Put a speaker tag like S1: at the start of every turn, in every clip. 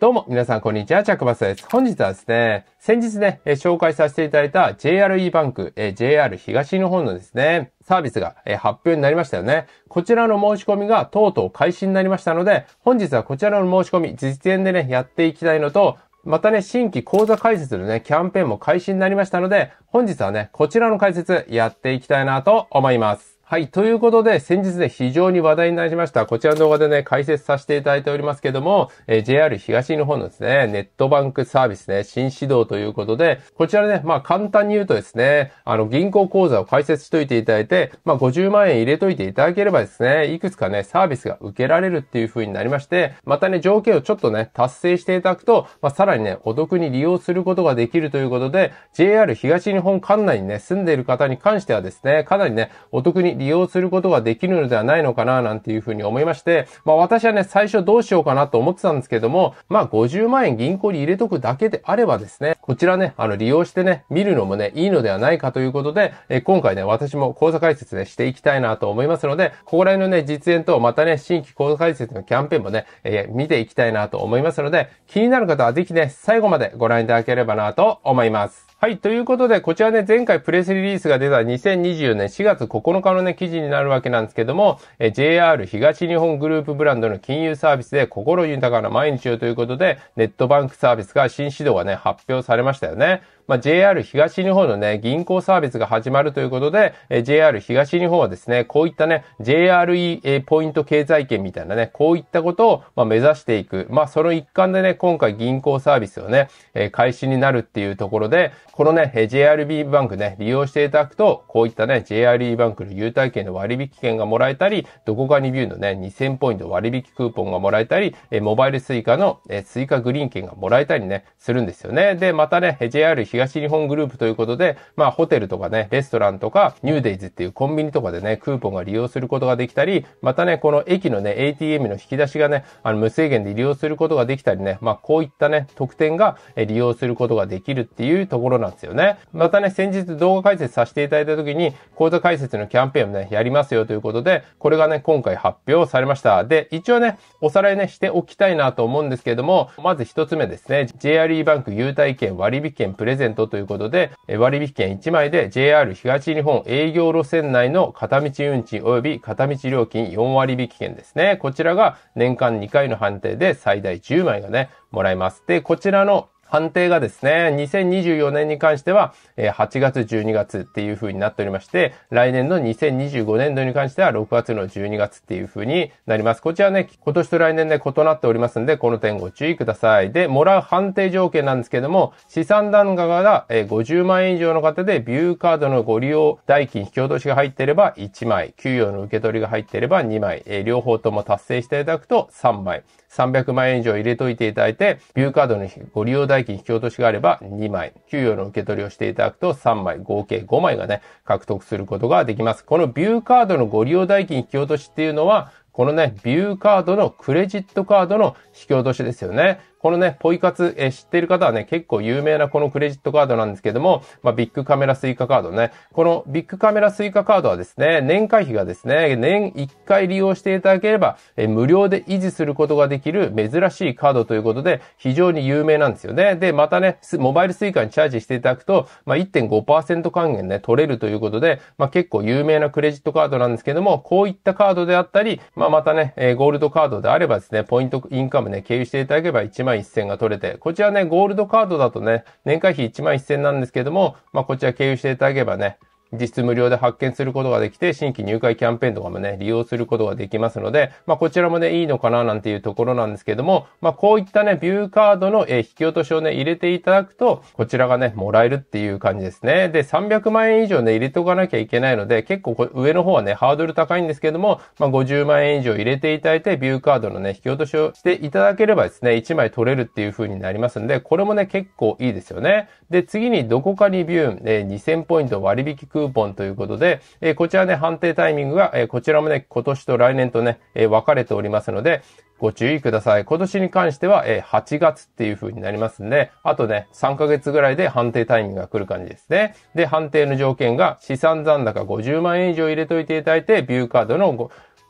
S1: どうも、皆さん、こんにちは。チャックバスです。本日はですね、先日ね、え紹介させていただいた JRE バンク、え JR 東日本のですね、サービスが、え発表になりましたよね。こちらの申し込みがとうとう開始になりましたので、本日はこちらの申し込み、実演でね、やっていきたいのと、またね、新規講座解説のね、キャンペーンも開始になりましたので、本日はね、こちらの解説やっていきたいなと思います。はい。ということで、先日ね、非常に話題になりました。こちらの動画でね、解説させていただいておりますけども、えー、JR 東日本のですね、ネットバンクサービスね、新指導ということで、こちらね、まあ簡単に言うとですね、あの、銀行口座を開設しといていただいて、まあ50万円入れといていただければですね、いくつかね、サービスが受けられるっていう風になりまして、またね、条件をちょっとね、達成していただくと、まあさらにね、お得に利用することができるということで、JR 東日本管内にね、住んでいる方に関してはですね、かなりね、お得に利用することができるのではないのかな、なんていうふうに思いまして、まあ私はね、最初どうしようかなと思ってたんですけども、まあ50万円銀行に入れとくだけであればですね、こちらね、あの利用してね、見るのもね、いいのではないかということで、え今回ね、私も講座解説ね、していきたいなと思いますので、ここら辺のね、実演と、またね、新規講座解説のキャンペーンもね、えー、見ていきたいなと思いますので、気になる方はぜひね、最後までご覧いただければなと思います。はい。ということで、こちらね、前回プレスリリースが出た2024年4月9日のね、記事になるわけなんですけども、え JR 東日本グループブランドの金融サービスで心豊かな毎日をということで、ネットバンクサービスが新指導がね、発表されましたよね。まあ、JR 東日本のね、銀行サービスが始まるということで、え JR 東日本はですね、こういったね、JRE、えポイント経済圏みたいなね、こういったことを、ま目指していく。まあ、その一環でね、今回銀行サービスをね、え開始になるっていうところで、このね、JRB バンクね、利用していただくと、こういったね、JRE バンクの優待券の割引券がもらえたり、どこかにビューのね、2000ポイント割引クーポンがもらえたり、えモバイルスイカの、えー、スイカグリーン券がもらえたりね、するんですよね。で、またね、JR 東東日本グループということで、まあホテルとかね、レストランとか、ニューデイズっていうコンビニとかでね、クーポンが利用することができたり、またね、この駅のね、ATM の引き出しがね、あの無制限で利用することができたりね、まあこういったね、特典が利用することができるっていうところなんですよね。またね、先日動画解説させていただいた時に、講座解説のキャンペーンをね、やりますよということで、これがね、今回発表されました。で、一応ね、おさらいね、しておきたいなと思うんですけれども、まず一つ目ですね、JRE バンク優待券割引券プレゼント10%ということで、割引券1枚で JR 東日本営業路線内の片道運賃及び片道料金4割引券ですね。こちらが年間2回の判定で最大10枚がね、もらえます。で、こちらの判定がですね、2024年に関しては、8月12月っていう風になっておりまして、来年の2025年度に関しては6月の12月っていう風になります。こちらね、今年と来年で、異なっておりますんで、この点ご注意ください。で、もらう判定条件なんですけども、資産段が50万円以上の方で、ビューカードのご利用代金引き落としが入っていれば1枚、給与の受け取りが入っていれば2枚、両方とも達成していただくと3枚、300万円以上入れといていただいて、ビューカードのご利用代代金引き落としがあれば2枚、給与の受け取りをしていただくと3枚、合計5枚がね、獲得することができます。このビューカードのご利用代金引き落としっていうのは、このね、ビューカードのクレジットカードの引き落としですよね。このね、ポイ活、えー、知っている方はね、結構有名なこのクレジットカードなんですけども、まあ、ビッグカメラスイカカードね。このビッグカメラスイカカードはですね、年会費がですね、年1回利用していただければ、えー、無料で維持することができる珍しいカードということで、非常に有名なんですよね。で、またね、モバイルスイカにチャージしていただくと、まあ、1.5%還元ね、取れるということで、まあ、結構有名なクレジットカードなんですけども、こういったカードであったり、まあ、またね、えー、ゴールドカードであればですね、ポイントインカムね、経由していただければ1万万1000が取れて、こちらね、ゴールドカードだとね、年会費1万1000なんですけども、まあ、こちら経由していただければね、実質無料で発見することができて、新規入会キャンペーンとかもね、利用することができますので、まあ、こちらもね、いいのかななんていうところなんですけども、まあ、こういったね、ビューカードの、え引き落としをね、入れていただくと、こちらがね、もらえるっていう感じですね。で、300万円以上ね、入れておかなきゃいけないので、結構上の方はね、ハードル高いんですけども、まあ、50万円以上入れていただいて、ビューカードのね、引き落としをしていただければですね、1枚取れるっていう風になりますんで、これもね、結構いいですよね。で、次にどこかにビュー、え2000ポイント割引クーポンということで、えこちらね、判定タイミングが、えこちらもね、今年と来年とね、え分かれておりますので、ご注意ください。今年に関しては、え8月っていう風になりますんで、あとね、3ヶ月ぐらいで判定タイミングが来る感じですね。で、判定の条件が、資産残高50万円以上入れといていただいて、ビューカードの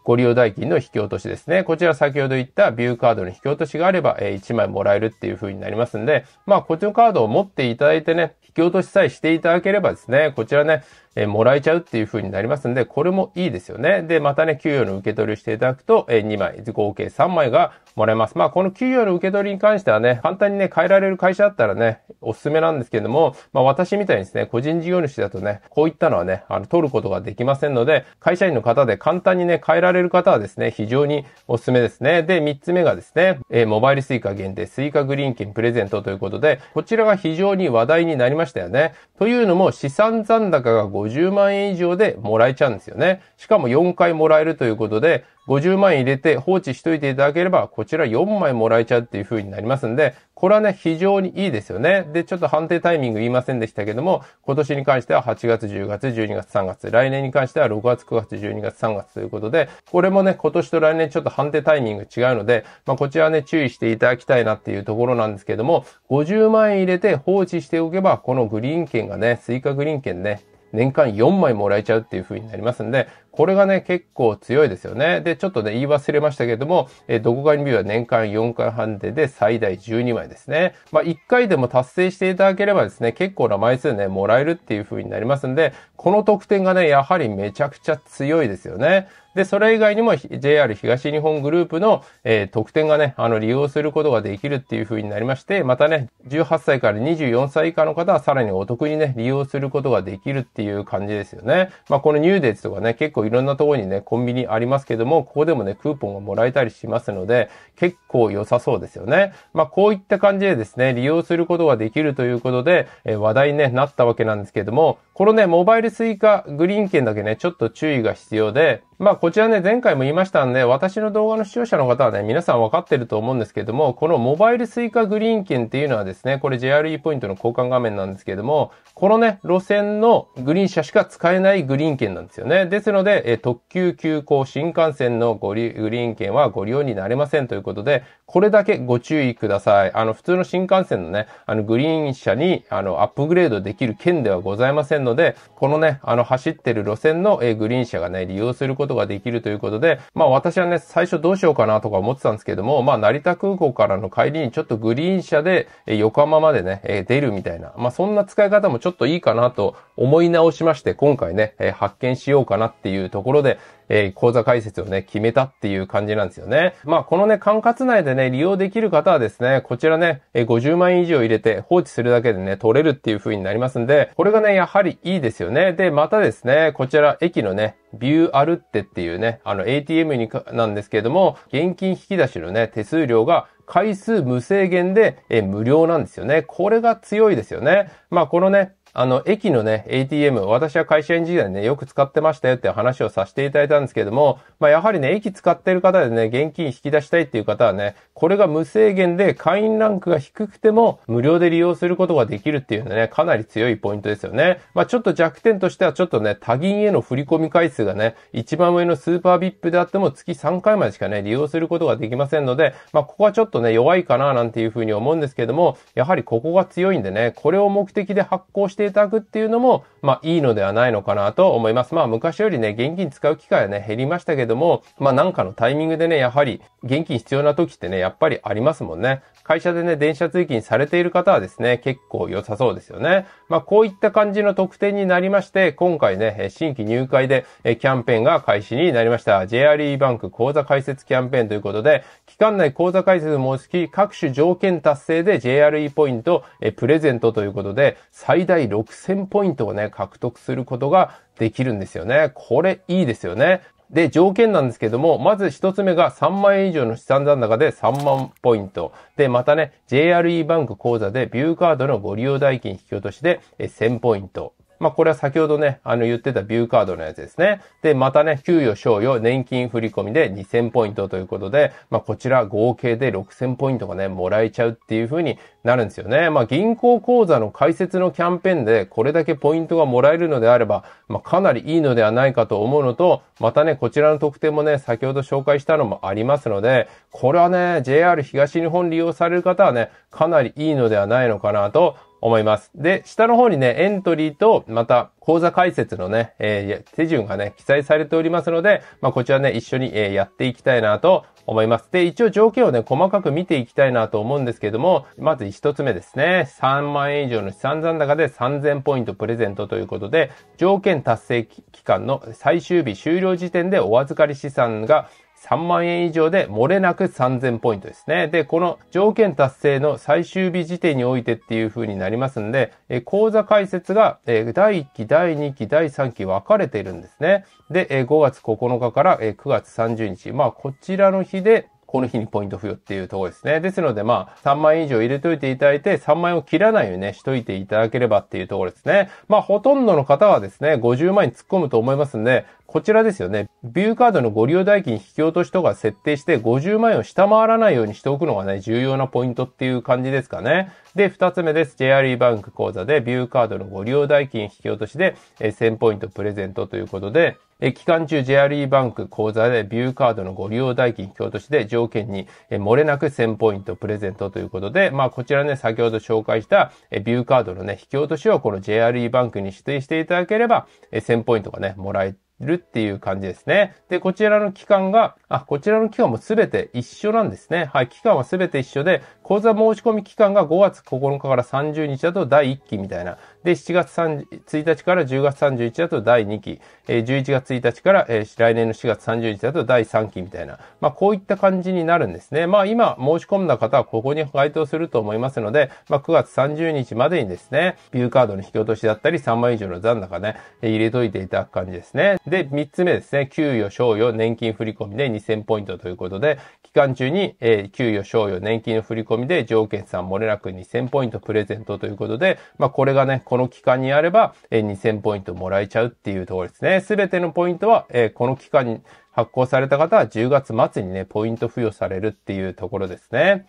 S1: ご利用代金の引き落としですね。こちら先ほど言ったビューカードの引き落としがあれば、え1枚もらえるっていう風になりますんで、まあ、こちのカードを持っていただいてね、引き落としさえしていただければですね、こちらね、えもらえちゃうっていう風になりますんで、これもいいですよね。で、またね、給与の受け取りをしていただくと、え2枚、合計3枚がもらえます。まあ、この給与の受け取りに関してはね、簡単にね、変えられる会社だったらね、おすすめなんですけども、まあ、私みたいにですね、個人事業主だとね、こういったのはね、あの、取ることができませんので、会社員の方で簡単にね、変えられるれる方はですね、非常におすすめですね。で、3つ目がですね、えー、モバイル suica 限定、suica グリーン券プレゼントということで、こちらが非常に話題になりましたよね。というのも、資産残高が50万円以上でもらえちゃうんですよね。しかも4回もらえるということで、50万円入れて放置しといていただければ、こちら4枚もらえちゃうっていう風になりますんで、これはね、非常にいいですよね。で、ちょっと判定タイミング言いませんでしたけども、今年に関しては8月、10月、12月、3月、来年に関しては6月、9月、12月、3月ということで、これもね、今年と来年ちょっと判定タイミング違うので、まあ、こちらね、注意していただきたいなっていうところなんですけども、50万円入れて放置しておけば、このグリーン券がね、スイカグリーン券ね、年間4枚もらえちゃうっていう風になりますんで、これがね、結構強いですよね。で、ちょっとね、言い忘れましたけれども、えー、どこかにビューは年間4回判定で最大12枚ですね。まあ、1回でも達成していただければですね、結構な枚数ね、もらえるっていう風になりますんで、この特典がね、やはりめちゃくちゃ強いですよね。で、それ以外にも JR 東日本グループの、えー、特典がね、あの、利用することができるっていう風になりまして、またね、18歳から24歳以下の方はさらにお得にね、利用することができるっていう感じですよね。まあ、このニューデーズとかね、結構いろんなところにね、コンビニありますけども、ここでもね、クーポンがもらえたりしますので、結構良さそうですよね。まあ、こういった感じでですね、利用することができるということで、えー、話題に、ね、なったわけなんですけども、このね、モバイル suica グリーン券だけね、ちょっと注意が必要で、まあこちらね、前回も言いましたんで、私の動画の視聴者の方はね、皆さん分かってると思うんですけれども、このモバイルスイカグリーン券っていうのはですね、これ JRE ポイントの交換画面なんですけれども、このね、路線のグリーン車しか使えないグリーン券なんですよね。ですので、え特急急行新幹線のグリーン券はご利用になれませんということで、これだけご注意ください。あの、普通の新幹線のね、あの、グリーン車に、あの、アップグレードできる券ではございませんので、このね、あの、走ってる路線の、えグリーン車がね、利用することことができるということで、まあ私はね、最初どうしようかなとか思ってたんですけども、まあ成田空港からの帰りにちょっとグリーン車で横浜までね、出るみたいな、まあそんな使い方もちょっといいかなと思い直しまして、今回ね、発見しようかなっていうところで、えー、講座解説をね、決めたっていう感じなんですよね。まあ、このね、管轄内でね、利用できる方はですね、こちらね、え50万円以上入れて放置するだけでね、取れるっていう風になりますんで、これがね、やはりいいですよね。で、またですね、こちら駅のね、ビューアルってっていうね、あの ATM にか、なんですけれども、現金引き出しのね、手数料が回数無制限で、え無料なんですよね。これが強いですよね。まあこのね、あの、駅のね、ATM、私は会社員時代ね、よく使ってましたよって話をさせていただいたんですけども、まあ、やはりね、駅使ってる方でね、現金引き出したいっていう方はね、これが無制限で会員ランクが低くても無料で利用することができるっていうのはね、かなり強いポイントですよね。まあ、ちょっと弱点としてはちょっとね、他銀への振込回数がね、一番上のスーパービップであっても月3回までしかね、利用することができませんので、まあ、ここはちょっとね、弱いかななんていうふうに思うんですけども、やはりここが強いんでね、これを目的で発行してしていただくっていうのも、まあいいのではないのかなと思います。まあ昔よりね、現金使う機会はね、減りましたけども、まあなんかのタイミングでね、やはり現金必要な時ってね、やっぱりありますもんね。会社でね、電車通勤されている方はですね、結構良さそうですよね。まあこういった感じの特典になりまして、今回ね、新規入会でキャンペーンが開始になりました。JRE バンク口座開設キャンペーンということで、期間内口座開設申し付き各種条件達成で JRE ポイントプレゼントということで、最大6000ポイントをね、獲得することができるんですよね。これいいですよね。で、条件なんですけども、まず一つ目が3万円以上の資産残高で3万ポイント。で、またね、JRE バンク口座でビューカードのご利用代金引き落としで1000ポイント。まあ、これは先ほどね、あの言ってたビューカードのやつですね。で、またね、給与、賞与、年金振込で2000ポイントということで、まあ、こちら合計で6000ポイントがね、もらえちゃうっていう風になるんですよね。まあ、銀行口座の開設のキャンペーンでこれだけポイントがもらえるのであれば、まあ、かなりいいのではないかと思うのと、またね、こちらの特典もね、先ほど紹介したのもありますので、これはね、JR 東日本利用される方はね、かなりいいのではないのかなと思います。で、下の方にね、エントリーと、また、講座解説のね、えー、手順がね、記載されておりますので、まあ、こちらね、一緒に、えー、やっていきたいなと思います。で、一応条件をね、細かく見ていきたいなと思うんですけども、まず一つ目ですね。3万円以上の資産残高で3000ポイントプレゼントということで、条件達成期間の最終日終了時点でお預かり資産が3万円以上で漏れなく3000ポイントですね。で、この条件達成の最終日時点においてっていう風になりますんで、え講座解説が、え第1期、第2期、第3期分かれているんですね。で、え5月9日から、え9月30日。まあ、こちらの日で、この日にポイント付与っていうところですね。ですので、まあ、3万円以上入れといていただいて、3万円を切らないようにね、しといていただければっていうところですね。まあ、ほとんどの方はですね、50万円突っ込むと思いますんで、こちらですよね。ビューカードのご利用代金引き落としとか設定して50万円を下回らないようにしておくのがね、重要なポイントっていう感じですかね。で、二つ目です。JRE バンク口座でビューカードのご利用代金引き落としで1000ポイントプレゼントということで、期間中 JRE バンク口座でビューカードのご利用代金引き落としで条件に漏れなく1000ポイントプレゼントということで、まあこちらね、先ほど紹介したビューカードのね、引き落としをこの JRE バンクに指定していただければ1000ポイントがね、もらえるっていう感じですね。で、こちらの期間が、あ、こちらの期間もすべて一緒なんですね。はい、期間はすべて一緒で、講座申し込み期間が5月9日から30日だと第1期みたいな。で、7月1日から10月31日だと第2期、えー、11月1日から、えー、来年の4月30日だと第3期みたいな。まあ、こういった感じになるんですね。まあ、今申し込んだ方はここに該当すると思いますので、まあ、9月30日までにですね、ビューカードの引き落としだったり、3万以上の残高ね、入れといていただく感じですね。で、3つ目ですね、給与、賞与、年金振込で2000ポイントということで、期間中に、えー、給与、賞与、年金の振込で条件さん漏れなく2000ポイントプレゼントということで、まあこれがね、この期間にあれば、えー、2000ポイントもらえちゃうっていうところですね。すべてのポイントは、えー、この期間に発行された方は10月末にね、ポイント付与されるっていうところですね。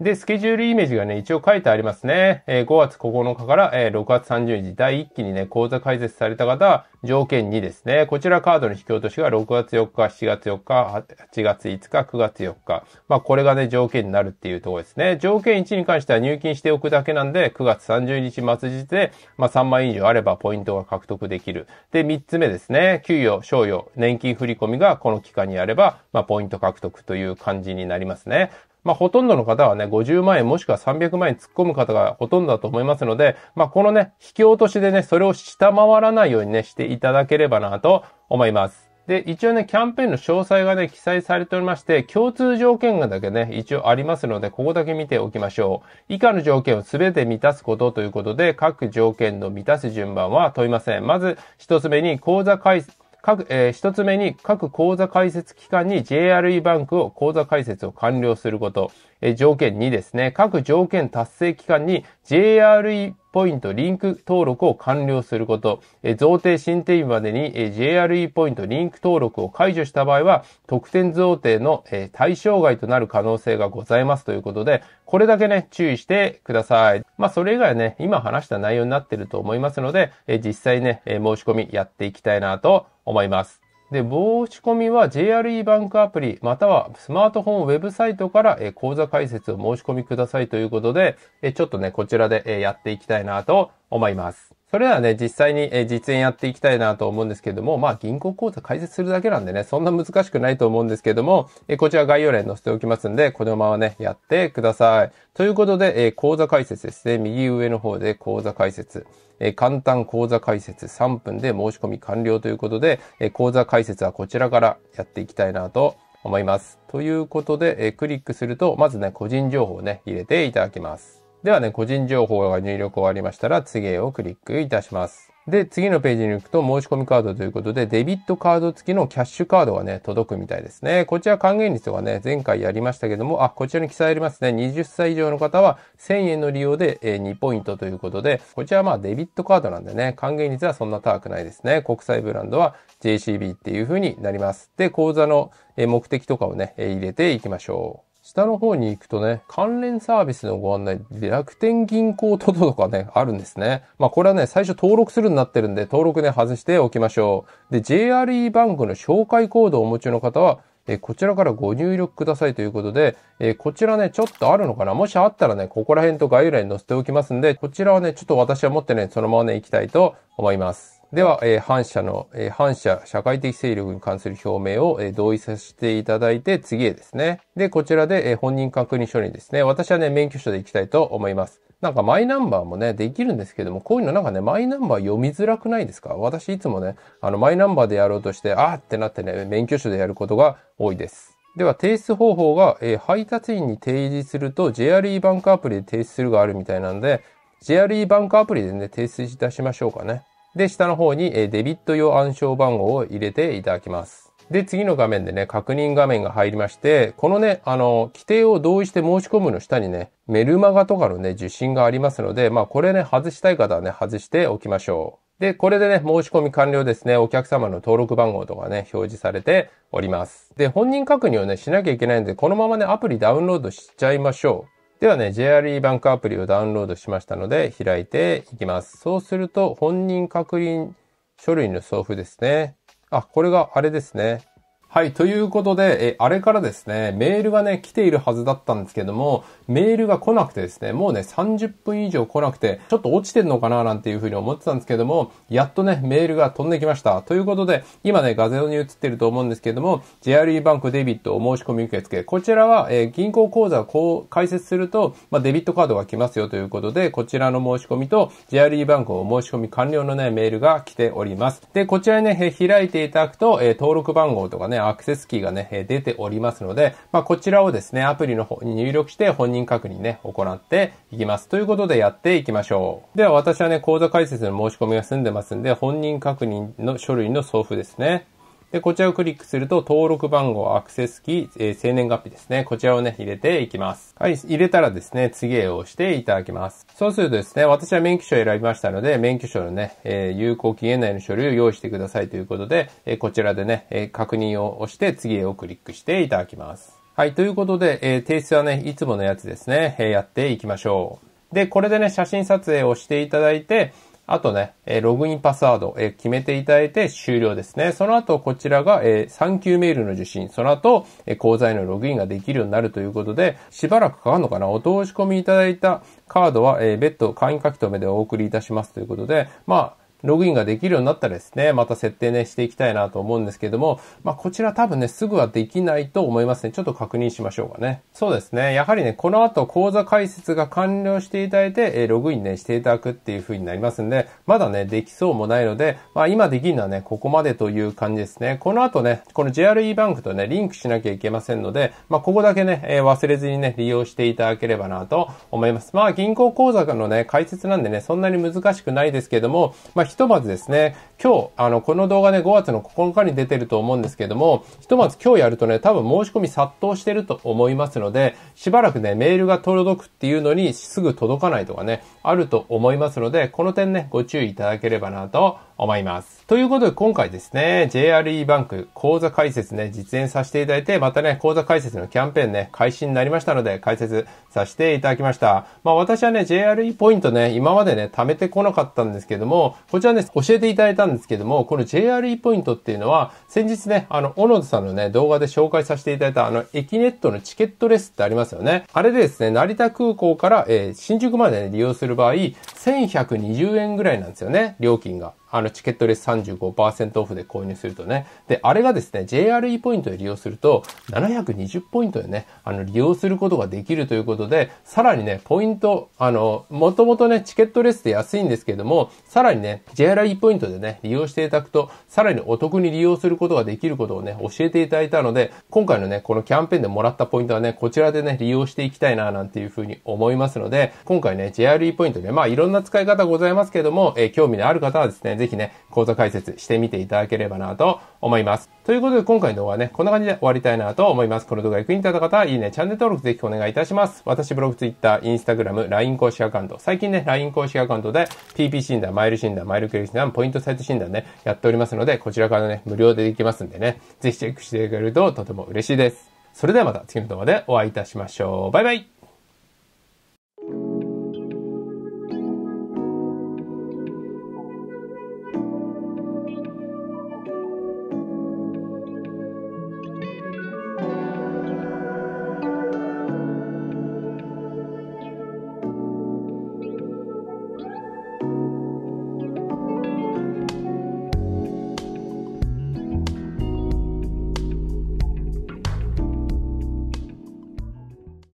S1: で、スケジュールイメージがね、一応書いてありますね。えー、5月9日から、えー、6月30日、第1期にね、講座開設された方、条件2ですね。こちらカードの引き落としが6月4日、7月4日、8月5日、9月4日。まあ、これがね、条件になるっていうところですね。条件1に関しては入金しておくだけなんで、9月30日末日で、まあ、3万円以上あればポイントが獲得できる。で、3つ目ですね。給与、賞与、年金振込がこの期間にあれば、まあ、ポイント獲得という感じになりますね。まあ、ほとんどの方はね、50万円もしくは300万円突っ込む方がほとんどだと思いますので、まあ、このね、引き落としでね、それを下回らないようにね、していただければなと思います。で、一応ね、キャンペーンの詳細がね、記載されておりまして、共通条件がだけね、一応ありますので、ここだけ見ておきましょう。以下の条件を全て満たすことということで、各条件の満たす順番は問いません。まず、一つ目に、口座開、各、えー、一つ目に、各口座開設機関に JRE バンクを口座開設を完了すること。え条件2ですね、各条件達成期間に JRE ポイントリンク登録を完了すること、え贈呈申請日までに、え JRE ポイントリンク登録を解除した場合は、特典贈呈の、え対象外となる可能性がございますということで、これだけね、注意してください。まあ、それ以外ね、今話した内容になってると思いますので、え実際ね、え申し込みやっていきたいなと思います。で、申し込みは JRE バンクアプリ、またはスマートフォンウェブサイトから、え講座解説を申し込みくださいということで、えちょっとね、こちらで、えやっていきたいなと思います。それはね、実際に実演やっていきたいなと思うんですけども、まあ銀行口座開設するだけなんでね、そんな難しくないと思うんですけども、えこちら概要欄に載せておきますんで、このままね、やってください。ということで、え口座開設ですね、右上の方で口座開設。え簡単講座解説3分で申し込み完了ということで、え講座解説はこちらからやっていきたいなと思います。ということで、えクリックすると、まずね、個人情報をね、入れていただきます。ではね、個人情報が入力終わりましたら、次へをクリックいたします。で、次のページに行くと、申し込みカードということで、デビットカード付きのキャッシュカードがね、届くみたいですね。こちら還元率はね、前回やりましたけども、あ、こちらに記載ありますね。20歳以上の方は、1000円の利用で2ポイントということで、こちらはまあデビットカードなんでね、還元率はそんな高くないですね。国際ブランドは JCB っていう風になります。で、口座の目的とかをね、入れていきましょう。下の方に行くとね、関連サービスのご案内、楽天銀行トドとかね、あるんですね。まあこれはね、最初登録するになってるんで、登録ね、外しておきましょう。で、JRE バンクの紹介コードをお持ちの方は、えこちらからご入力くださいということで、えこちらね、ちょっとあるのかなもしあったらね、ここら辺と概要欄に載せておきますんで、こちらはね、ちょっと私は持ってね、そのままね、行きたいと思います。では、えー、反社の、えー、反社社会的勢力に関する表明を、えー、同意させていただいて、次へですね。で、こちらで、えー、本人確認書にですね、私はね、免許証で行きたいと思います。なんかマイナンバーもね、できるんですけども、こういうのなんかね、マイナンバー読みづらくないですか私いつもね、あの、マイナンバーでやろうとして、あーってなってね、免許証でやることが多いです。では、提出方法が、えー、配達員に提示すると、JRE バンクアプリで提出するがあるみたいなんで、JRE バンクアプリでね、提出いたしましょうかね。で、下の方にデビット用暗証番号を入れていただきます。で、次の画面でね、確認画面が入りまして、このね、あの、規定を同意して申し込むの下にね、メルマガとかのね、受信がありますので、まあこれね、外したい方はね、外しておきましょう。で、これでね、申し込み完了ですね。お客様の登録番号とかね、表示されております。で、本人確認をね、しなきゃいけないんで、このままね、アプリダウンロードしちゃいましょう。ではね、JRE バンクアプリをダウンロードしましたので開いていきます。そうすると本人確認書類の送付ですね。あ、これがあれですね。はい。ということで、え、あれからですね、メールがね、来ているはずだったんですけども、メールが来なくてですね、もうね、30分以上来なくて、ちょっと落ちてんのかななんていうふうに思ってたんですけども、やっとね、メールが飛んできました。ということで、今ね、画像に映ってると思うんですけども、JRE バンクデビットお申し込み受付。こちらは、え銀行口座をこう開設すると、まあ、デビットカードが来ますよということで、こちらの申し込みと、JRE バンクお申し込み完了のね、メールが来ております。で、こちらにね、開いていただくと、え登録番号とかね、アクセスキーがね、出ておりますので、まあ、こちらをですね、アプリの方に入力して本人確認ね、行っていきます。ということでやっていきましょう。では私はね、口座開設の申し込みが済んでますんで、本人確認の書類の送付ですね。で、こちらをクリックすると、登録番号、アクセスキー、えー、生年月日ですね。こちらをね、入れていきます。はい、入れたらですね、次へ押していただきます。そうするとですね、私は免許証を選びましたので、免許証のね、えー、有効期限内の書類を用意してくださいということで、えー、こちらでね、え確認を押して、次へをクリックしていただきます。はい、ということで、え提出はね、いつものやつですね、えやっていきましょう。で、これでね、写真撮影をしていただいて、あとね、ログインパスワード、決めていただいて終了ですね。その後、こちらが、え3級メールの受信、その後、口座へのログインができるようになるということで、しばらくかかるのかなお通し込みいただいたカードは、別途会員書き留めでお送りいたしますということで、まあ、ログインができるようになったらですね、また設定ね、していきたいなと思うんですけども、まあ、こちら多分ね、すぐはできないと思いますね。ちょっと確認しましょうかね。そうですね。やはりね、この後、講座開設が完了していただいて、えログインね、していただくっていう風になりますんで、まだね、できそうもないので、まあ、今できるのはね、ここまでという感じですね。この後ね、この JRE バンクとね、リンクしなきゃいけませんので、まあ、ここだけね、え忘れずにね、利用していただければなと思います。まあ、銀行口座のね、開設なんでね、そんなに難しくないですけども、まあひとまずですね、今日、あの、この動画で、ね、5月の9日に出てると思うんですけども、ひとまず今日やるとね、多分申し込み殺到してると思いますので、しばらくね、メールが届くっていうのにすぐ届かないとかね、あると思いますので、この点ね、ご注意いただければなと思います。ということで今回ですね、JRE バンク講座解説ね、実演させていただいて、またね、講座解説のキャンペーンね、開始になりましたので、解説させていただきました。まあ私はね、JRE ポイントね、今までね、貯めてこなかったんですけども、こちらね、教えていただいたんですけども、この JRE ポイントっていうのは、先日ね、あの、小野田さんのね、動画で紹介させていただいた、あの、駅ネットのチケットレスってありますよね。あれでですね、成田空港から、えー、新宿まで、ね、利用する場合、1120円ぐらいなんですよね、料金が。あの、チケットレス35%オフで購入するとね。で、あれがですね、JRE ポイントで利用すると、720ポイントでね、あの、利用することができるということで、さらにね、ポイント、あの、もともとね、チケットレスで安いんですけれども、さらにね、JRE ポイントでね、利用していただくと、さらにお得に利用することができることをね、教えていただいたので、今回のね、このキャンペーンでもらったポイントはね、こちらでね、利用していきたいな、なんていうふうに思いますので、今回ね、JRE ポイントね、まあ、いろんな使い方ございますけれども、えー、興味のある方はですね、ぜひね、講座解説してみていただければなと思います。ということで、今回の動画はね、こんな感じで終わりたいなと思います。この動画役に立った方は、いいね、チャンネル登録ぜひお願いいたします。私、ブログ、ツイッター、インスタグラム、LINE 公式アカウント、最近ね、LINE 公式アカウントで、PP 診断、マイル診断、マイルクリ診断、ポイントサイト診断ね、やっておりますので、こちらからね、無料でできますんでね、ぜひチェックしてだけるととても嬉しいです。それではまた次の動画でお会いいたしましょう。バイバイ